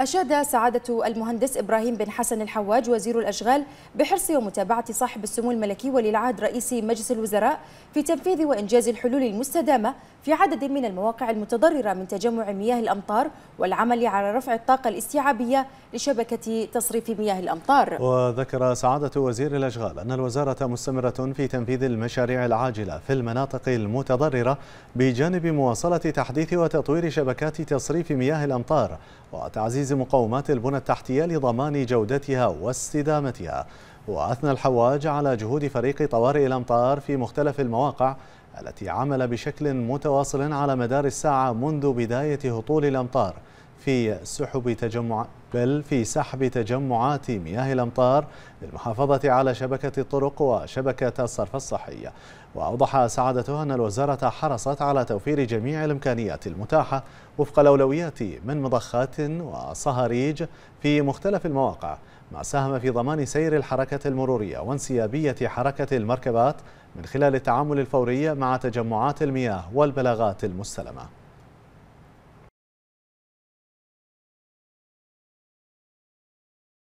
أشاد سعادة المهندس إبراهيم بن حسن الحواج وزير الأشغال بحرص ومتابعة صاحب السمو الملكي ولي العهد رئيس مجلس الوزراء في تنفيذ وإنجاز الحلول المستدامة في عدد من المواقع المتضررة من تجمع مياه الأمطار والعمل على رفع الطاقة الاستيعابية لشبكة تصريف مياه الأمطار وذكر سعادة وزير الأشغال أن الوزارة مستمرة في تنفيذ المشاريع العاجلة في المناطق المتضررة بجانب مواصلة تحديث وتطوير شبكات تصريف مياه الأمطار وتعزيز تنفيذ مقومات البنى التحتية لضمان جودتها واستدامتها وأثنى الحواج على جهود فريق طوارئ الأمطار في مختلف المواقع التي عمل بشكل متواصل على مدار الساعة منذ بداية هطول الأمطار في سحب تجمع بل في سحب تجمعات مياه الأمطار للمحافظة على شبكة الطرق وشبكة الصرف الصحي وأوضح سعادته أن الوزارة حرصت على توفير جميع الإمكانيات المتاحة وفق الأولويات من مضخات وصهاريج في مختلف المواقع ما ساهم في ضمان سير الحركة المرورية وانسيابية حركة المركبات من خلال التعامل الفوري مع تجمعات المياه والبلاغات المستلمه